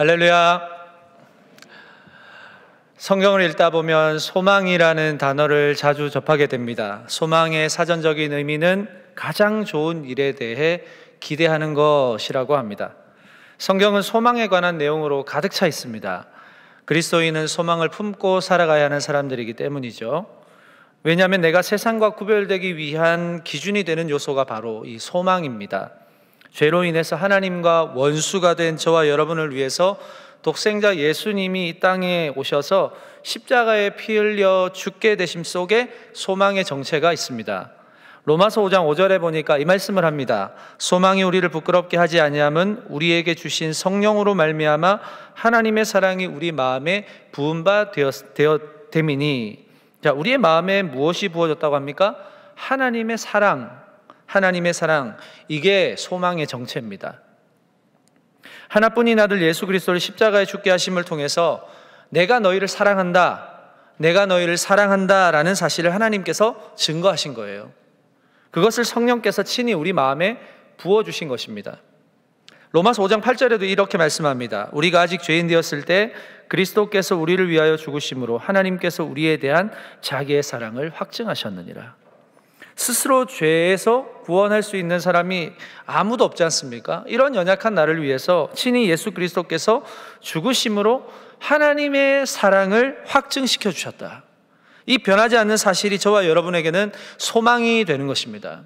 할렐루야. 성경을 읽다 보면 소망이라는 단어를 자주 접하게 됩니다. 소망의 사전적인 의미는 가장 좋은 일에 대해 기대하는 것이라고 합니다. 성경은 소망에 관한 내용으로 가득 차 있습니다. 그리스도인은 소망을 품고 살아가야 하는 사람들이기 때문이죠. 왜냐하면 내가 세상과 구별되기 위한 기준이 되는 요소가 바로 이 소망입니다. 죄로 인해서 하나님과 원수가 된 저와 여러분을 위해서 독생자 예수님이 이 땅에 오셔서 십자가에 피 흘려 죽게 되심 속에 소망의 정체가 있습니다. 로마서 5장 5절에 보니까 이 말씀을 합니다. 소망이 우리를 부끄럽게 하지 아니함은 우리에게 주신 성령으로 말미암아 하나님의 사랑이 우리 마음에 부은 바 되었, 되었 됨이니 자, 우리의 마음에 무엇이 부어졌다고 합니까? 하나님의 사랑, 하나님의 사랑, 이게 소망의 정체입니다. 하나뿐인 아들 예수 그리스도를 십자가에 죽게 하심을 통해서 내가 너희를 사랑한다. 내가 너희를 사랑한다라는 사실을 하나님께서 증거하신 거예요. 그것을 성령께서 친히 우리 마음에 부어 주신 것입니다. 로마서 5장 8절에도 이렇게 말씀합니다. 우리가 아직 죄인 되었을 때 그리스도께서 우리를 위하여 죽으심으로 하나님께서 우리에 대한 자기의 사랑을 확증하셨느니라. 스스로 죄에서 구원할 수 있는 사람이 아무도 없지 않습니까? 이런 연약한 나를 위해서 친히 예수 그리스도께서 죽으심으로 하나님의 사랑을 확증시켜 주셨다. 이 변하지 않는 사실이 저와 여러분에게는 소망이 되는 것입니다.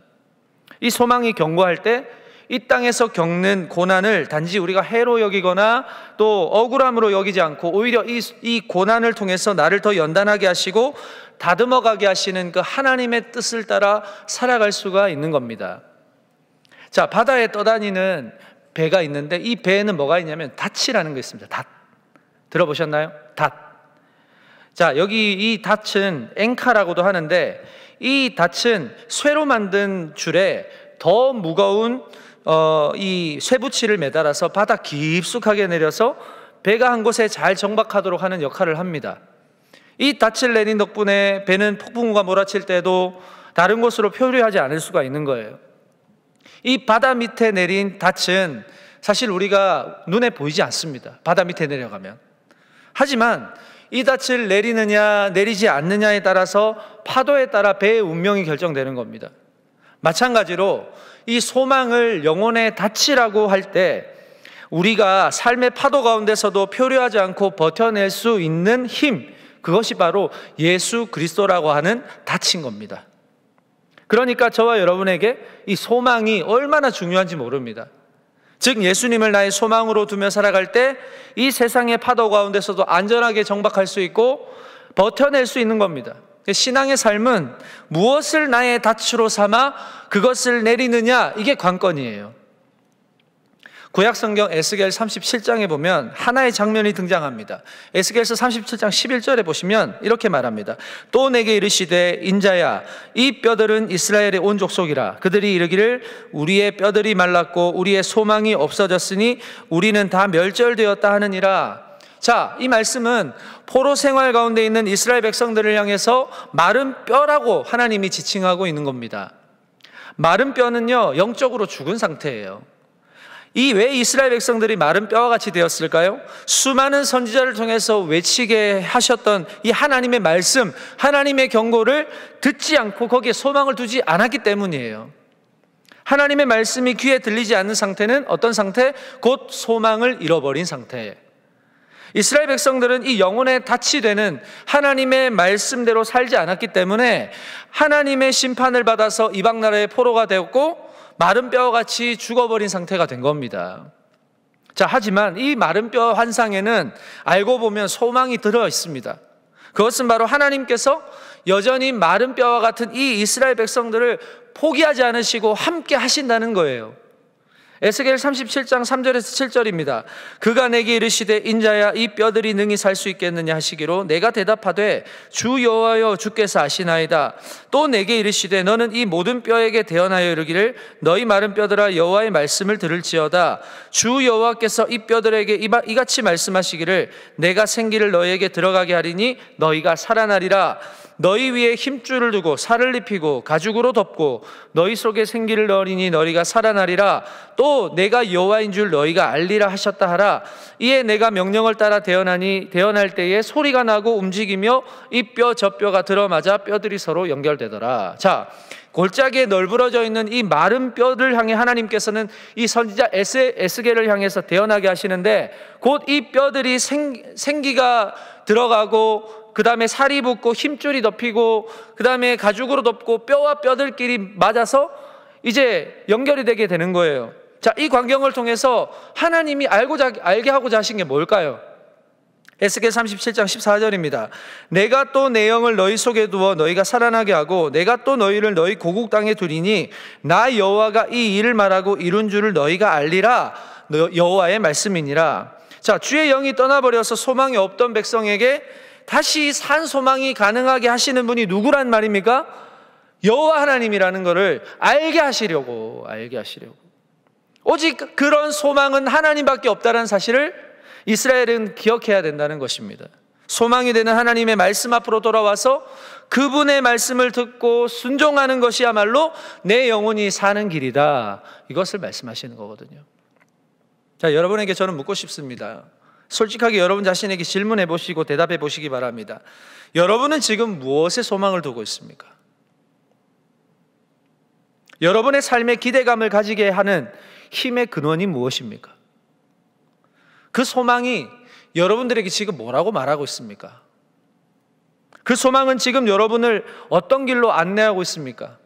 이 소망이 경고할 때 이 땅에서 겪는 고난을 단지 우리가 해로 여기거나 또 억울함으로 여기지 않고 오히려 이, 이 고난을 통해서 나를 더 연단하게 하시고 다듬어 가게 하시는 그 하나님의 뜻을 따라 살아갈 수가 있는 겁니다. 자, 바다에 떠다니는 배가 있는데 이 배에는 뭐가 있냐면 닷이라는 거 있습니다. 닷. 들어보셨나요? 닷. 자, 여기 이 닷은 앵카라고도 하는데 이 닷은 쇠로 만든 줄에 더 무거운 어, 이 쇠붙이를 매달아서 바다 깊숙하게 내려서 배가 한 곳에 잘 정박하도록 하는 역할을 합니다. 이 닻을 내린 덕분에 배는 폭풍우가 몰아칠 때도 다른 곳으로 표류하지 않을 수가 있는 거예요. 이 바다 밑에 내린 닻은 사실 우리가 눈에 보이지 않습니다. 바다 밑에 내려가면. 하지만 이 닻을 내리느냐 내리지 않느냐에 따라서 파도에 따라 배의 운명이 결정되는 겁니다. 마찬가지로 이 소망을 영혼의 닻이라고 할 때 우리가 삶의 파도 가운데서도 표류하지 않고 버텨낼 수 있는 힘, 그것이 바로 예수 그리스도라고 하는 다친 겁니다. 그러니까 저와 여러분에게 이 소망이 얼마나 중요한지 모릅니다. 즉 예수님을 나의 소망으로 두며 살아갈 때 이 세상의 파도 가운데서도 안전하게 정박할 수 있고 버텨낼 수 있는 겁니다. 신앙의 삶은 무엇을 나의 다치로 삼아 그것을 내리느냐 이게 관건이에요. 구약 성경 에스겔 37장에 보면 하나의 장면이 등장합니다. 에스겔서 37장 11절에 보시면 이렇게 말합니다. 또 내게 이르시되 인자야 이 뼈들은 이스라엘의 온 족속이라 그들이 이르기를 우리의 뼈들이 말랐고 우리의 소망이 없어졌으니 우리는 다 멸절되었다 하느니라. 자, 이 말씀은 포로 생활 가운데 있는 이스라엘 백성들을 향해서 마른 뼈라고 하나님이 지칭하고 있는 겁니다. 마른 뼈는요, 영적으로 죽은 상태예요. 이왜 이스라엘 백성들이 마른 뼈와 같이 되었을까요? 수많은 선지자를 통해서 외치게 하셨던 이 하나님의 말씀, 하나님의 경고를 듣지 않고 거기에 소망을 두지 않았기 때문이에요. 하나님의 말씀이 귀에 들리지 않는 상태는 어떤 상태? 곧 소망을 잃어버린 상태. 이스라엘 백성들은 이 영혼에 닿치 되는 하나님의 말씀대로 살지 않았기 때문에 하나님의 심판을 받아서 이방 나라의 포로가 되었고 마른 뼈와 같이 죽어버린 상태가 된 겁니다. 자, 하지만 이 마른 뼈 환상에는 알고 보면 소망이 들어 있습니다. 그것은 바로 하나님께서 여전히 마른 뼈와 같은 이 이스라엘 백성들을 포기하지 않으시고 함께 하신다는 거예요. 에스겔 37장 3절에서 7절입니다. 그가 내게 이르시되 인자야 이 뼈들이 능히 살 수 있겠느냐 하시기로 내가 대답하되 주 여호와여 주께서 아시나이다. 또 내게 이르시되 너는 이 모든 뼈에게 대언하여 이르기를 너희 마른 뼈들아 여호와의 말씀을 들을지어다. 주 여호와께서 이 뼈들에게 이같이 말씀하시기를 내가 생기를 너희에게 들어가게 하리니 너희가 살아나리라. 너희 위에 힘줄을 두고 살을 입히고 가죽으로 덮고 너희 속에 생기를 넣으리니 너희가 살아나리라 또 내가 여호와인 줄 너희가 알리라 하셨다 하라 이에 내가 명령을 따라 대언하니 대언할 때에 소리가 나고 움직이며 이 뼈 저 뼈가 들어맞아 뼈들이 서로 연결되더라 자 골짜기에 널브러져 있는 이 마른 뼈를 향해 하나님께서는 이 선지자 에스, 에스겔을 향해서 대언하게 하시는데 곧 이 뼈들이 생, 생기가 들어가고 그 다음에 살이 붙고 힘줄이 덮이고 그 다음에 가죽으로 덮고 뼈와 뼈들끼리 맞아서 이제 연결이 되게 되는 거예요. 자, 이 광경을 통해서 하나님이 알고자, 알게 하고자 하신 게 뭘까요? 에스겔 37장 14절입니다. 내가 또 내 영을 너희 속에 두어 너희가 살아나게 하고 내가 또 너희를 너희 고국 땅에 두리니 나 여호와가 이 일을 말하고 이룬 줄을 너희가 알리라 여호와의 말씀이니라. 자, 주의 영이 떠나버려서 소망이 없던 백성에게 다시 산 소망이 가능하게 하시는 분이 누구란 말입니까? 여호와 하나님이라는 것을 알게 하시려고 알게 하시려고 오직 그런 소망은 하나님밖에 없다는 사실을 이스라엘은 기억해야 된다는 것입니다. 소망이 되는 하나님의 말씀 앞으로 돌아와서 그분의 말씀을 듣고 순종하는 것이야말로 내 영혼이 사는 길이다. 이것을 말씀하시는 거거든요. 자, 여러분에게 저는 묻고 싶습니다. 솔직하게 여러분 자신에게 질문해 보시고 대답해 보시기 바랍니다. 여러분은 지금 무엇에 소망을 두고 있습니까? 여러분의 삶에 기대감을 가지게 하는 힘의 근원이 무엇입니까? 그 소망이 여러분들에게 지금 뭐라고 말하고 있습니까? 그 소망은 지금 여러분을 어떤 길로 안내하고 있습니까?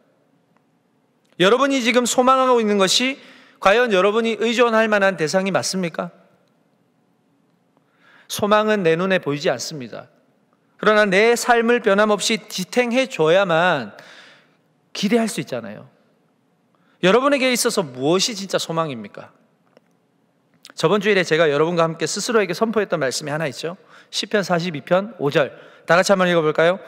여러분이 지금 소망하고 있는 것이 과연 여러분이 의존할 만한 대상이 맞습니까? 소망은 내 눈에 보이지 않습니다. 그러나 내 삶을 변함없이 지탱해 줘야만 기대할 수 있잖아요. 여러분에게 있어서 무엇이 진짜 소망입니까? 저번 주일에 제가 여러분과 함께 스스로에게 선포했던 말씀이 하나 있죠. 10편 42편 5절. 다 같이 한번 읽어볼까요?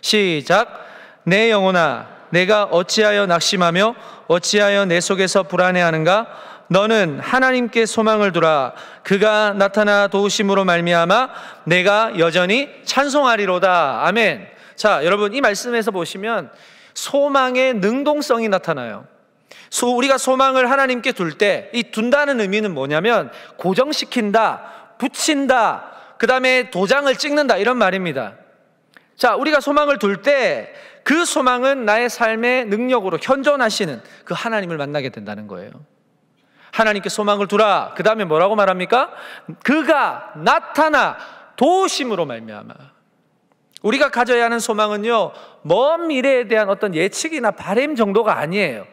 시작. 내 영혼아, 내가 어찌하여 낙심하며 어찌하여 내 속에서 불안해하는가? 너는 하나님께 소망을 두라 그가 나타나 도우심으로 말미암아 내가 여전히 찬송하리로다 아멘. 자, 여러분 이 말씀에서 보시면 소망의 능동성이 나타나요. 소, 우리가 소망을 하나님께 둘 때 이 둔다는 의미는 뭐냐면 고정시킨다, 붙인다, 그 다음에 도장을 찍는다 이런 말입니다. 자, 우리가 소망을 둘 때 그 소망은 나의 삶의 능력으로 현존하시는 그 하나님을 만나게 된다는 거예요. 하나님께 소망을 두라. 그 다음에 뭐라고 말합니까? 그가 나타나 도심으로 말미암아. 우리가 가져야 하는 소망은요. 먼 미래에 대한 어떤 예측이나 바램 정도가 아니에요.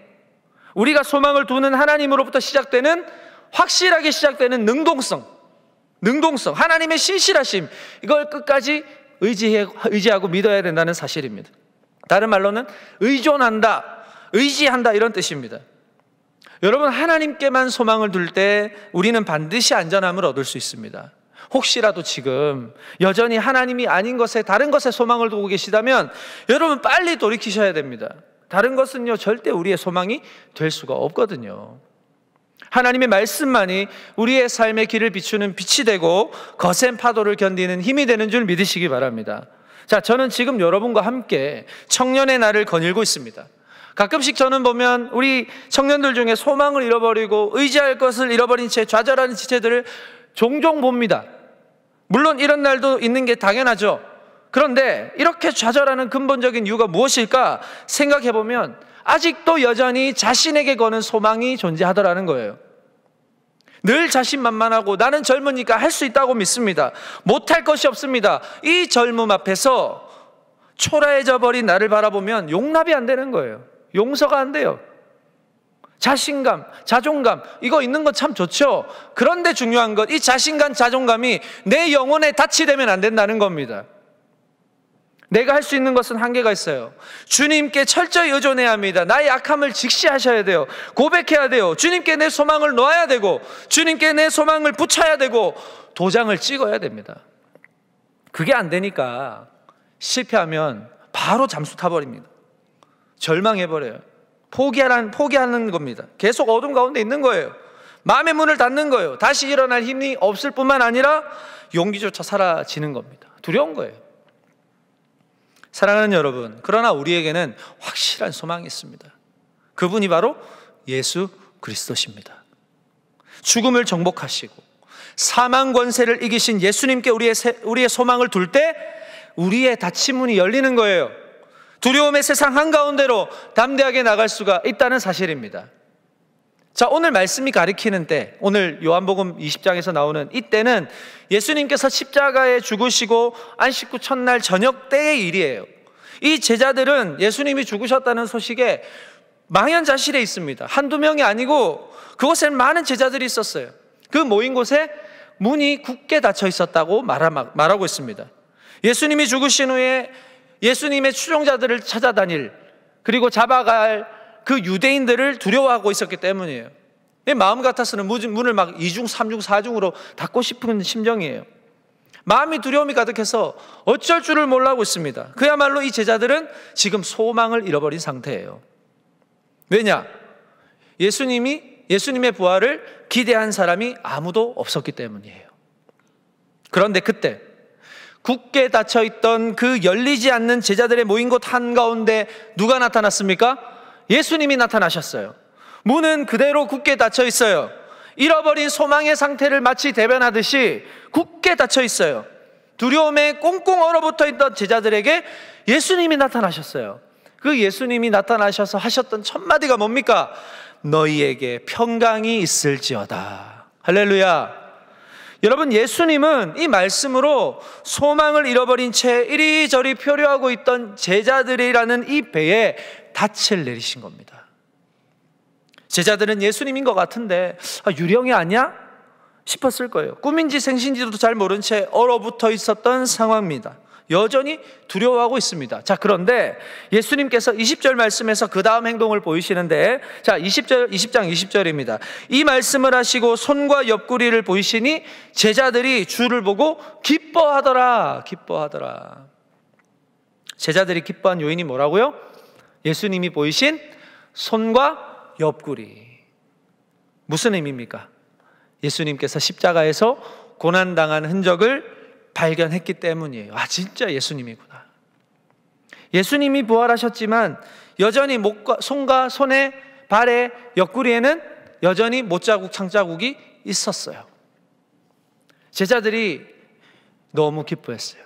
우리가 소망을 두는 하나님으로부터 시작되는 확실하게 시작되는 능동성. 능동성. 하나님의 신실하심. 이걸 끝까지 의지해, 의지하고 믿어야 된다는 사실입니다. 다른 말로는 의존한다, 의지한다 이런 뜻입니다. 여러분 하나님께만 소망을 둘 때 우리는 반드시 안전함을 얻을 수 있습니다. 혹시라도 지금 여전히 하나님이 아닌 것에 다른 것에 소망을 두고 계시다면 여러분 빨리 돌이키셔야 됩니다. 다른 것은요 절대 우리의 소망이 될 수가 없거든요. 하나님의 말씀만이 우리의 삶의 길을 비추는 빛이 되고 거센 파도를 견디는 힘이 되는 줄 믿으시기 바랍니다. 자, 저는 지금 여러분과 함께 청년의 날을 거닐고 있습니다. 가끔씩 저는 보면 우리 청년들 중에 소망을 잃어버리고 의지할 것을 잃어버린 채 좌절하는 지체들을 종종 봅니다. 물론 이런 날도 있는 게 당연하죠. 그런데 이렇게 좌절하는 근본적인 이유가 무엇일까 생각해 보면 아직도 여전히 자신에게 거는 소망이 존재하더라는 거예요. 늘 자신만만하고 나는 젊으니까 할 수 있다고 믿습니다. 못할 것이 없습니다. 이 젊음 앞에서 초라해져 버린 나를 바라보면 용납이 안 되는 거예요. 용서가 안 돼요. 자신감, 자존감, 이거 있는 거 참 좋죠. 그런데 중요한 건 이 자신감, 자존감이 내 영혼에 다치되면 안 된다는 겁니다. 내가 할 수 있는 것은 한계가 있어요. 주님께 철저히 의존해야 합니다. 나의 약함을 직시하셔야 돼요. 고백해야 돼요. 주님께 내 소망을 놓아야 되고, 주님께 내 소망을 붙여야 되고, 도장을 찍어야 됩니다. 그게 안 되니까 실패하면 바로 잠수 타버립니다. 절망해버려요. 포기하는, 포기하는 겁니다. 계속 어둠 가운데 있는 거예요. 마음의 문을 닫는 거예요. 다시 일어날 힘이 없을 뿐만 아니라 용기조차 사라지는 겁니다. 두려운 거예요. 사랑하는 여러분, 그러나 우리에게는 확실한 소망이 있습니다. 그분이 바로 예수 그리스도십니다. 죽음을 정복하시고 사망 권세를 이기신 예수님께 우리의, 우리의 소망을 둘 때 우리의 닫힌 문이 열리는 거예요. 두려움의 세상 한가운데로 담대하게 나갈 수가 있다는 사실입니다. 자, 오늘 말씀이 가리키는 때, 오늘 요한복음 20장에서 나오는 이 때는 예수님께서 십자가에 죽으시고 안식구 첫날 저녁 때의 일이에요. 이 제자들은 예수님이 죽으셨다는 소식에 망연자실해 있습니다. 한두 명이 아니고 그곳엔 많은 제자들이 있었어요. 그 모인 곳에 문이 굳게 닫혀 있었다고 말하고 있습니다. 예수님이 죽으신 후에 예수님의 추종자들을 찾아다닐 그리고 잡아갈 그 유대인들을 두려워하고 있었기 때문이에요. 내 마음 같아서는 문을 막 2중, 3중, 4중으로 닫고 싶은 심정이에요. 마음이 두려움이 가득해서 어쩔 줄을 몰라고 있습니다. 그야말로 이 제자들은 지금 소망을 잃어버린 상태예요. 왜냐? 예수님이 예수님의 부활을 기대한 사람이 아무도 없었기 때문이에요. 그런데 그때 굳게 닫혀 있던 그 열리지 않는 제자들의 모인 곳 한가운데 누가 나타났습니까? 예수님이 나타나셨어요. 문은 그대로 굳게 닫혀 있어요. 잃어버린 소망의 상태를 마치 대변하듯이 굳게 닫혀 있어요. 두려움에 꽁꽁 얼어붙어 있던 제자들에게 예수님이 나타나셨어요. 그 예수님이 나타나셔서 하셨던 첫마디가 뭡니까? 너희에게 평강이 있을지어다. 할렐루야. 여러분 예수님은 이 말씀으로 소망을 잃어버린 채 이리저리 표류하고 있던 제자들이라는 이 배에 닻을 내리신 겁니다. 제자들은 예수님인 것 같은데 아, 유령이 아니야? 싶었을 거예요. 꿈인지 생신지도 잘 모른 채 얼어붙어 있었던 상황입니다. 여전히 두려워하고 있습니다. 자, 그런데 예수님께서 20절 말씀에서 그 다음 행동을 보이시는데 자, 20절 20장 20절입니다. 이 말씀을 하시고 손과 옆구리를 보이시니 제자들이 주를 보고 기뻐하더라. 기뻐하더라. 제자들이 기뻐한 요인이 뭐라고요? 예수님이 보이신 손과 옆구리. 무슨 의미입니까? 예수님께서 십자가에서 고난당한 흔적을 발견했기 때문이에요. 아, 진짜 예수님이구나. 예수님이 부활하셨지만 여전히 목과, 손과 손에 발에 옆구리에는 여전히 못자국 창자국이 있었어요. 제자들이 너무 기뻐했어요.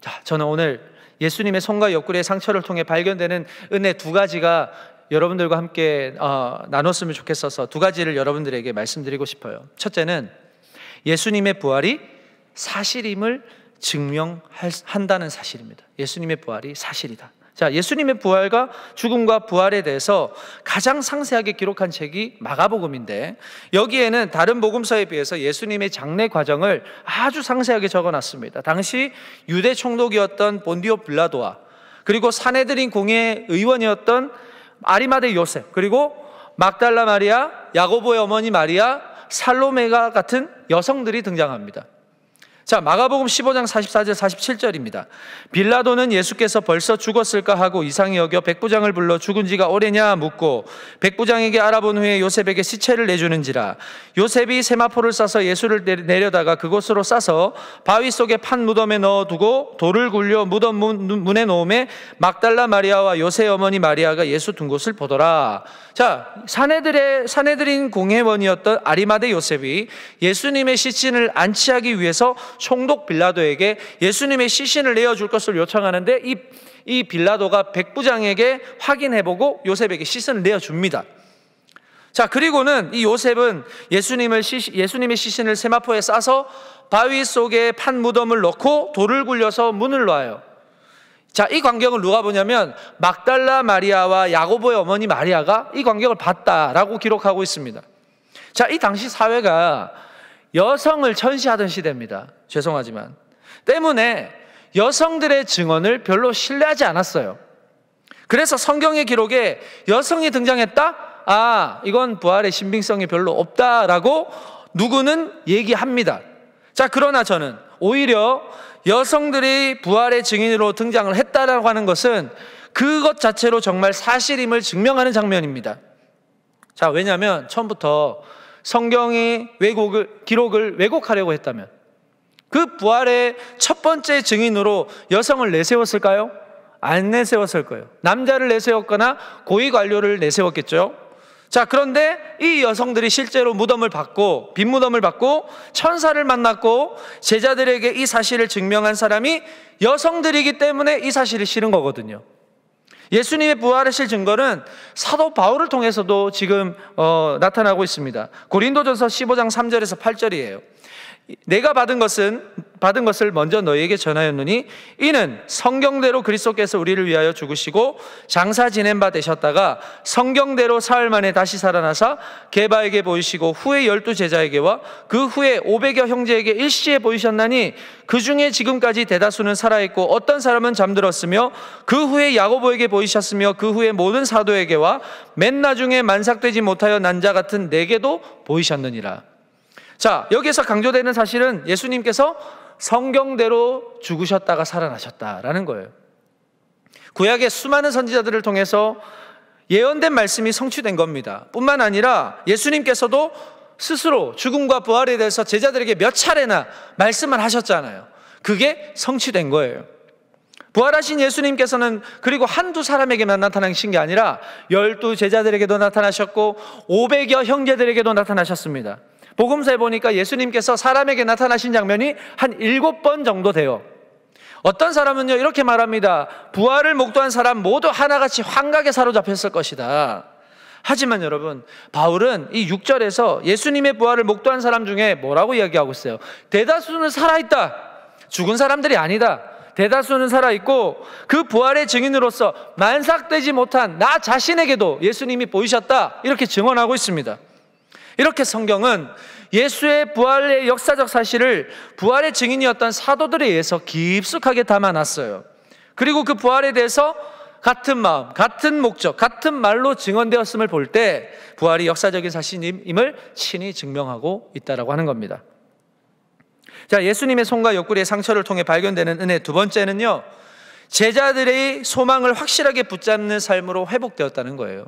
자, 저는 오늘 예수님의 손과 옆구리의 상처를 통해 발견되는 은혜 두 가지가 여러분들과 함께 어, 나눴으면 좋겠어서 두 가지를 여러분들에게 말씀드리고 싶어요. 첫째는 예수님의 부활이 사실임을 증명한다는 사실입니다. 예수님의 부활이 사실이다. 자, 예수님의 부활과 죽음과 부활에 대해서 가장 상세하게 기록한 책이 마가복음인데 여기에는 다른 복음서에 비해서 예수님의 장례 과정을 아주 상세하게 적어 놨습니다. 당시 유대 총독이었던 본디오 빌라도와 그리고 사내들인 공회 의원이었던 아리마데 요셉 그리고 막달라 마리아, 야고보의 어머니 마리아, 살로메가 같은 여성들이 등장합니다. 자, 마가복음 15장 44절 47절입니다. 빌라도는 예수께서 벌써 죽었을까 하고 이상히 여겨 백부장을 불러 죽은 지가 오래냐 묻고 백부장에게 알아본 후에 요셉에게 시체를 내주는지라 요셉이 세마포를 싸서 예수를 내려다가 그곳으로 싸서 바위 속에 판 무덤에 넣어두고 돌을 굴려 무덤 문, 에 놓음에 막달라 마리아와 요셉 어머니 마리아가 예수 둔 곳을 보더라. 자, 사내들의 사내들인 공회원이었던 아리마대 요셉이 예수님의 시신을 안치하기 위해서 총독 빌라도에게 예수님의 시신을 내어줄 것을 요청하는데 이, 이 빌라도가 백부장에게 확인해보고 요셉에게 시신을 내어줍니다. 자, 그리고는 이 요셉은 예수님을 시신, 예수님의 시신을 세마포에 싸서 바위 속에 판 무덤을 넣고 돌을 굴려서 문을 놔요. 자, 이 광경을 누가 보냐면 막달라 마리아와 야고보의 어머니 마리아가 이 광경을 봤다라고 기록하고 있습니다. 자, 이 당시 사회가 여성을 천시하던 시대입니다. 죄송하지만. 때문에 여성들의 증언을 별로 신뢰하지 않았어요. 그래서 성경의 기록에 여성이 등장했다? 아, 이건 부활의 신빙성이 별로 없다라고 누구는 얘기합니다. 자, 그러나 저는 오히려 여성들이 부활의 증인으로 등장을 했다라고 하는 것은 그것 자체로 정말 사실임을 증명하는 장면입니다. 자, 왜냐하면 처음부터 성경이 왜곡을, 기록을 왜곡하려고 했다면 그 부활의 첫 번째 증인으로 여성을 내세웠을까요? 안 내세웠을 거예요. 남자를 내세웠거나 고위 관료를 내세웠겠죠. 자, 그런데 이 여성들이 실제로 무덤을 받고, 빈 무덤을 받고, 천사를 만났고, 제자들에게 이 사실을 증명한 사람이 여성들이기 때문에 이 사실이 싫은 거거든요. 예수님의 부활하실 증거는 사도 바울을 통해서도 지금 어, 나타나고 있습니다. 고린도전서 15장 3절에서 8절이에요. 내가 받은 것은 받은 것을 먼저 너희에게 전하였느니 이는 성경대로 그리스도께서 우리를 위하여 죽으시고 장사 지낸 바 되셨다가 성경대로 사흘 만에 다시 살아나사 개바에게 보이시고 후에 열두 제자에게와 그 후에 오백여 형제에게 일시에 보이셨나니 그 중에 지금까지 대다수는 살아있고 어떤 사람은 잠들었으며 그 후에 야고보에게 보이셨으며 그 후에 모든 사도에게와 맨 나중에 만삭되지 못하여 난자 같은 내게도 보이셨느니라 자, 여기에서 강조되는 사실은 예수님께서 성경대로 죽으셨다가 살아나셨다라는 거예요. 구약의 수많은 선지자들을 통해서 예언된 말씀이 성취된 겁니다. 뿐만 아니라 예수님께서도 스스로 죽음과 부활에 대해서 제자들에게 몇 차례나 말씀을 하셨잖아요. 그게 성취된 거예요. 부활하신 예수님께서는 그리고 한두 사람에게만 나타나신 게 아니라 열두 제자들에게도 나타나셨고 500여 형제들에게도 나타나셨습니다. 복음서에 보니까 예수님께서 사람에게 나타나신 장면이 한 일곱 번 정도 돼요. 어떤 사람은요, 이렇게 말합니다. 부활을 목도한 사람 모두 하나같이 환각에 사로잡혔을 것이다. 하지만 여러분, 바울은 이 6절에서 예수님의 부활을 목도한 사람 중에 뭐라고 이야기하고 있어요? 대다수는 살아있다. 죽은 사람들이 아니다. 대다수는 살아있고 그 부활의 증인으로서 만삭되지 못한 나 자신에게도 예수님이 보이셨다. 이렇게 증언하고 있습니다. 이렇게 성경은 예수의 부활의 역사적 사실을 부활의 증인이었던 사도들에 의해서 깊숙하게 담아놨어요. 그리고 그 부활에 대해서 같은 마음, 같은 목적, 같은 말로 증언되었음을 볼 때 부활이 역사적인 사실임을 친히 증명하고 있다라고 하는 겁니다. 자, 예수님의 손과 옆구리의 상처를 통해 발견되는 은혜 두 번째는요. 제자들의 소망을 확실하게 붙잡는 삶으로 회복되었다는 거예요.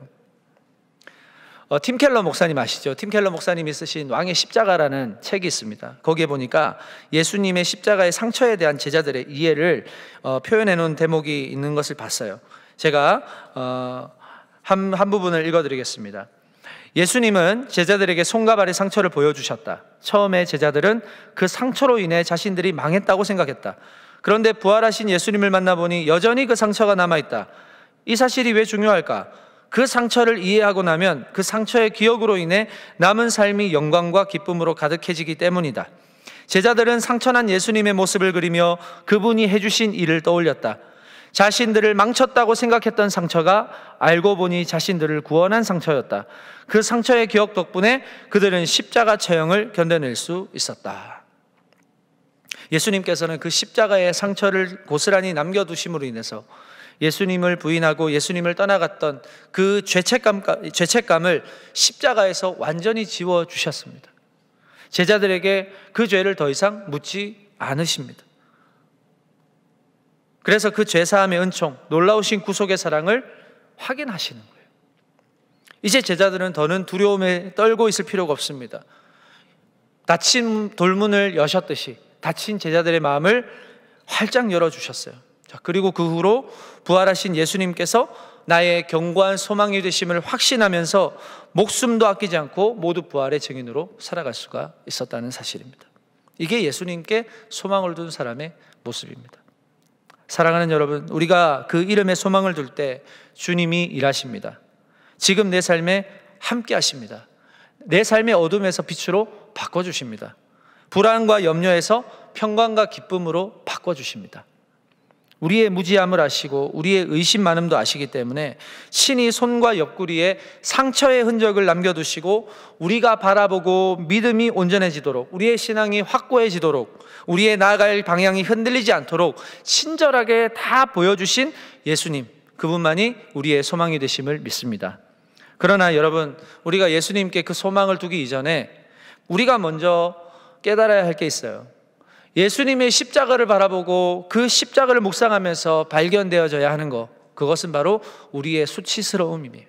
어, 팀 켈러 목사님 아시죠? 팀 켈러 목사님이 쓰신 왕의 십자가라는 책이 있습니다. 거기에 보니까 예수님의 십자가의 상처에 대한 제자들의 이해를 어, 표현해 놓은 대목이 있는 것을 봤어요. 제가 어, 한, 한 부분을 읽어드리겠습니다. 예수님은 제자들에게 손과 발의 상처를 보여주셨다. 처음에 제자들은 그 상처로 인해 자신들이 망했다고 생각했다. 그런데 부활하신 예수님을 만나보니 여전히 그 상처가 남아있다. 이 사실이 왜 중요할까? 그 상처를 이해하고 나면 그 상처의 기억으로 인해 남은 삶이 영광과 기쁨으로 가득해지기 때문이다. 제자들은 상처난 예수님의 모습을 그리며 그분이 해주신 일을 떠올렸다. 자신들을 망쳤다고 생각했던 상처가 알고 보니 자신들을 구원한 상처였다. 그 상처의 기억 덕분에 그들은 십자가 처형을 견뎌낼 수 있었다. 예수님께서는 그 십자가의 상처를 고스란히 남겨두심으로 인해서 예수님을 부인하고 예수님을 떠나갔던 그 죄책감, 죄책감을 십자가에서 완전히 지워주셨습니다. 제자들에게 그 죄를 더 이상 묻지 않으십니다. 그래서 그 죄사함의 은총, 놀라우신 구속의 사랑을 확인하시는 거예요. 이제 제자들은 더는 두려움에 떨고 있을 필요가 없습니다. 닫힌 돌문을 여셨듯이 닫힌 제자들의 마음을 활짝 열어주셨어요. 그리고 그 후로 부활하신 예수님께서 나의 견고한 소망이 되심을 확신하면서 목숨도 아끼지 않고 모두 부활의 증인으로 살아갈 수가 있었다는 사실입니다. 이게 예수님께 소망을 둔 사람의 모습입니다. 사랑하는 여러분, 우리가 그 이름에 소망을 둘 때 주님이 일하십니다. 지금 내 삶에 함께 하십니다. 내 삶의 어둠에서 빛으로 바꿔주십니다. 불안과 염려에서 평강과 기쁨으로 바꿔주십니다. 우리의 무지함을 아시고 우리의 의심 많음도 아시기 때문에 신이 손과 옆구리에 상처의 흔적을 남겨두시고 우리가 바라보고 믿음이 온전해지도록 우리의 신앙이 확고해지도록 우리의 나아갈 방향이 흔들리지 않도록 친절하게 다 보여주신 예수님 그분만이 우리의 소망이 되심을 믿습니다. 그러나 여러분 우리가 예수님께 그 소망을 두기 이전에 우리가 먼저 깨달아야 할 게 있어요. 예수님의 십자가를 바라보고 그 십자가를 묵상하면서 발견되어져야 하는 것. 그것은 바로 우리의 수치스러움입니다.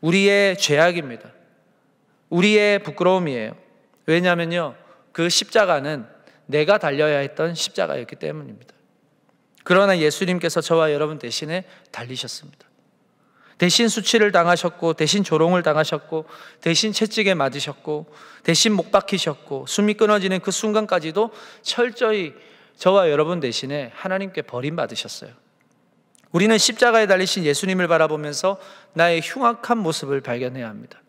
우리의 죄악입니다. 우리의 부끄러움이에요. 왜냐하면요. 그 십자가는 내가 달려야 했던 십자가였기 때문입니다. 그러나 예수님께서 저와 여러분 대신에 달리셨습니다. 대신 수치를 당하셨고, 대신 조롱을 당하셨고, 대신 채찍에 맞으셨고, 대신 목 박히셨고, 숨이 끊어지는 그 순간까지도 철저히 저와 여러분 대신에 하나님께 버림받으셨어요. 우리는 십자가에 달리신 예수님을 바라보면서 나의 흉악한 모습을 발견해야 합니다.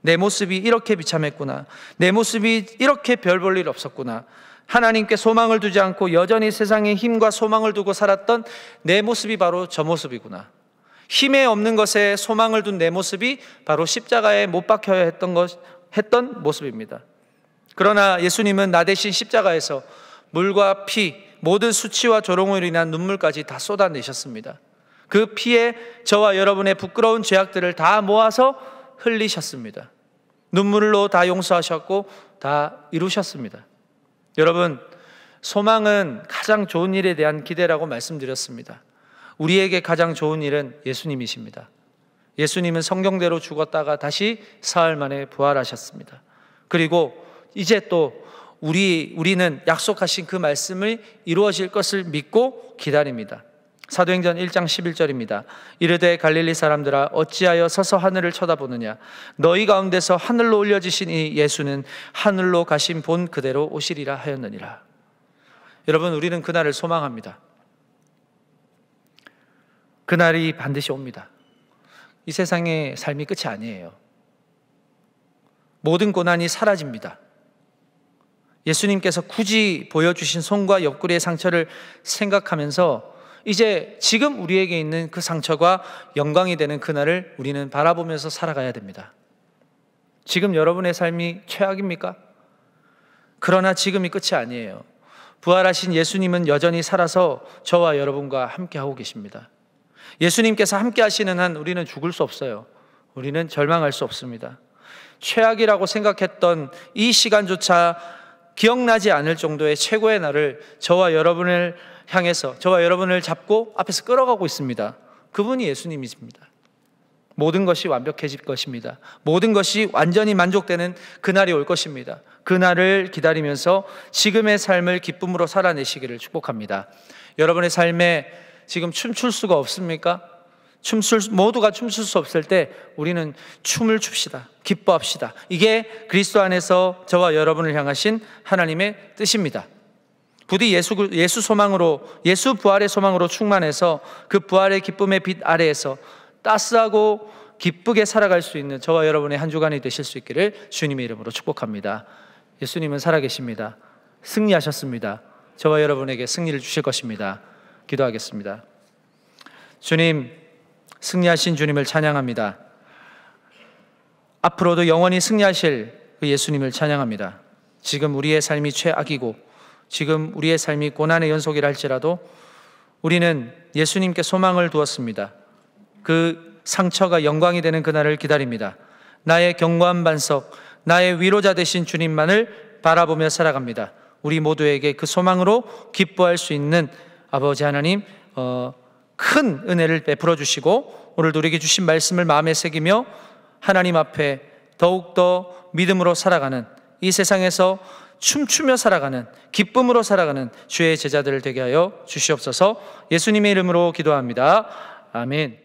내 모습이 이렇게 비참했구나. 내 모습이 이렇게 별볼일 없었구나. 하나님께 소망을 두지 않고 여전히 세상에 힘과 소망을 두고 살았던 내 모습이 바로 저 모습이구나. 힘에 없는 것에 소망을 둔 내 모습이 바로 십자가에 못 박혀야 했던 것 했던 모습입니다. 그러나 예수님은 나 대신 십자가에서 물과 피, 모든 수치와 조롱으로 인한 눈물까지 다 쏟아내셨습니다. 그 피에 저와 여러분의 부끄러운 죄악들을 다 모아서 흘리셨습니다. 눈물로 다 용서하셨고 다 이루셨습니다. 여러분, 소망은 가장 좋은 일에 대한 기대라고 말씀드렸습니다. 우리에게 가장 좋은 일은 예수님이십니다. 예수님은 성경대로 죽었다가 다시 사흘 만에 부활하셨습니다. 그리고 이제 또 우리 우리는 약속하신 그 말씀을 이루어질 것을 믿고 기다립니다. 사도행전 1장 11절입니다. 이르되 갈릴리 사람들아 어찌하여 서서 하늘을 쳐다보느냐 너희 가운데서 하늘로 올려지신 이 예수는 하늘로 가신 본 그대로 오시리라 하였느니라. 여러분 우리는 그날을 소망합니다. 그날이 반드시 옵니다. 이 세상의 삶이 끝이 아니에요. 모든 고난이 사라집니다. 예수님께서 굳이 보여주신 손과 옆구리의 상처를 생각하면서 이제 지금 우리에게 있는 그 상처가 영광이 되는 그날을 우리는 바라보면서 살아가야 됩니다. 지금 여러분의 삶이 최악입니까? 그러나 지금이 끝이 아니에요. 부활하신 예수님은 여전히 살아서 저와 여러분과 함께하고 계십니다. 예수님께서 함께 하시는 한 우리는 죽을 수 없어요. 우리는 절망할 수 없습니다. 최악이라고 생각했던 이 시간조차 기억나지 않을 정도의 최고의 날을 저와 여러분을 향해서 저와 여러분을 잡고 앞에서 끌어가고 있습니다. 그분이 예수님이십니다. 모든 것이 완벽해질 것입니다. 모든 것이 완전히 만족되는 그날이 올 것입니다. 그날을 기다리면서 지금의 삶을 기쁨으로 살아내시기를 축복합니다. 여러분의 삶에 지금 춤출 수가 없습니까? 춤출 모두가 춤출 수 없을 때 우리는 춤을 춥시다. 기뻐합시다. 이게 그리스도 안에서 저와 여러분을 향하신 하나님의 뜻입니다. 부디 예수, 예수 소망으로, 예수 부활의 소망으로 충만해서 그 부활의 기쁨의 빛 아래에서 따스하고 기쁘게 살아갈 수 있는 저와 여러분의 한 주간이 되실 수 있기를 주님의 이름으로 축복합니다. 예수님은 살아계십니다. 승리하셨습니다. 저와 여러분에게 승리를 주실 것입니다. 기도하겠습니다. 주님, 승리하신 주님을 찬양합니다. 앞으로도 영원히 승리하실 그 예수님을 찬양합니다. 지금 우리의 삶이 최악이고 지금 우리의 삶이 고난의 연속이라 할지라도 우리는 예수님께 소망을 두었습니다. 그 상처가 영광이 되는 그날을 기다립니다. 나의 경고한 반석, 나의 위로자 되신 주님만을 바라보며 살아갑니다. 우리 모두에게 그 소망으로 기뻐할 수 있는 아버지 하나님 어, 큰 은혜를 베풀어 주시고 오늘 누리게 주신 말씀을 마음에 새기며 하나님 앞에 더욱더 믿음으로 살아가는 이 세상에서 춤추며 살아가는 기쁨으로 살아가는 주의 제자들 되게 하여 주시옵소서 예수님의 이름으로 기도합니다. 아멘.